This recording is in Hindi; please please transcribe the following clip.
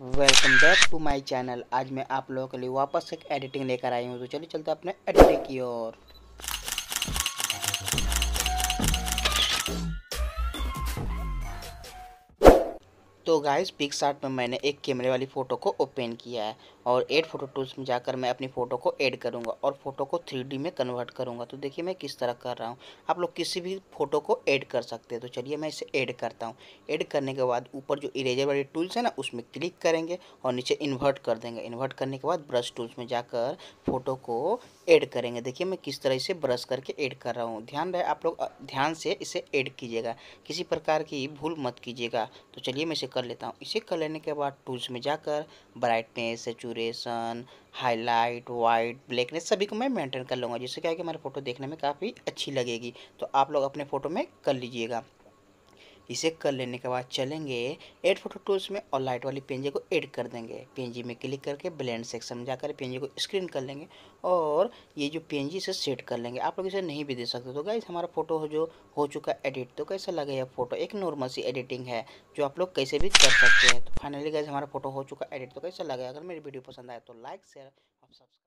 welcome back to my channel आज मैं आप लोगों के लिए वापस एक एडिटिंग लेकर आई हूँ तो चलिए चलते अपने एडिटिंग की ओर तो गाइस पिक शार्ट में मैंने एक कैमरे वाली फ़ोटो को ओपन किया है और एड फोटो टूल्स में जाकर मैं अपनी फ़ोटो को ऐड करूँगा और फ़ोटो को थ्री में कन्वर्ट करूँगा तो देखिए मैं किस तरह कर रहा हूँ आप लोग किसी भी फ़ोटो को ऐड कर सकते हैं तो चलिए मैं इसे ऐड करता हूँ ऐड करने के बाद ऊपर जो इरेजर वाले टूल्स है ना उसमें क्लिक करेंगे और नीचे इन्वर्ट कर देंगे इन्वर्ट करने के बाद ब्रश टूल्स में जाकर फ़ोटो को ऐड करेंगे देखिए मैं किस तरह इसे ब्रश करके ऐड कर रहा हूँ ध्यान रहे आप लोग ध्यान से इसे ऐड कीजिएगा किसी प्रकार की भूल मत कीजिएगा तो चलिए मैं इसे कर लेता हूँ इसे कर लेने के बाद टूल्स में जाकर brightness saturation highlight white blackness सभी को मैं मेंटेन कर लूँगा जिससे क्या है कि हमारी फ़ोटो देखने में काफ़ी अच्छी लगेगी तो आप लोग अपने फ़ोटो में कर लीजिएगा इसे कर लेने के बाद चलेंगे एड फोटो टूल्स में और लाइट वाली पेंजी को एड कर देंगे पेंजी में क्लिक करके ब्लेंड सेक्शन में जाकर पेंजी को स्क्रीन कर लेंगे और ये जो जी से सेट कर लेंगे आप लोग इसे नहीं भी दे सकते तो गाइस हमारा फोटो जो हो चुका एडिट तो कैसा यह फोटो एक नॉर्मल सी एडिटिंग है जो आप लोग कैसे भी कर सकते हैं तो फाइनली गाइस हमारा फोटो हो चुका एडिट तो कैसा लगेगा अगर मेरी वीडियो पसंद आए तो लाइक शेयर और सब्सक्राइब